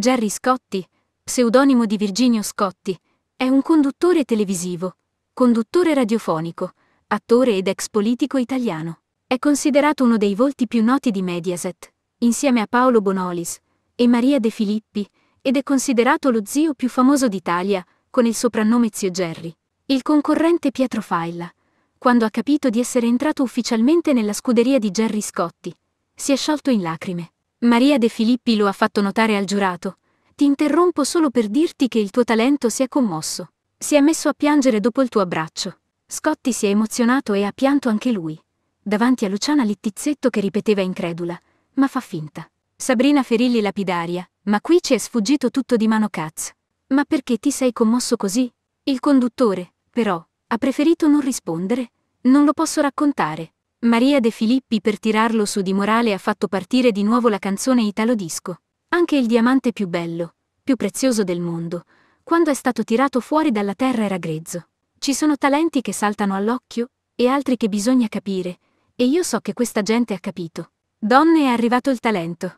Jerry Scotti, pseudonimo di Virginio Scotti, è un conduttore televisivo, conduttore radiofonico, attore ed ex politico italiano. È considerato uno dei volti più noti di Mediaset, insieme a Paolo Bonolis e Maria De Filippi, ed è considerato lo zio più famoso d'Italia, con il soprannome Zio Jerry. Il concorrente Pietro Failla, quando ha capito di essere entrato ufficialmente nella scuderia di Jerry Scotti, si è sciolto in lacrime. Maria De Filippi lo ha fatto notare al giurato. Ti interrompo solo per dirti che il tuo talento si è commosso. Si è messo a piangere dopo il tuo abbraccio. Scotti si è emozionato e ha pianto anche lui. Davanti a Luciana Littizzetto che ripeteva incredula, ma fa finta. Sabrina Ferilli lapidaria, ma qui ci è sfuggito tutto di mano Katz. Ma perché ti sei commosso così? Il conduttore, però, ha preferito non rispondere. Non lo posso raccontare. Maria De Filippi per tirarlo su di morale ha fatto partire di nuovo la canzone Italo Disco. Anche il diamante più bello, più prezioso del mondo, quando è stato tirato fuori dalla terra era grezzo. Ci sono talenti che saltano all'occhio e altri che bisogna capire, e io so che questa gente ha capito. Donne è arrivato il talento.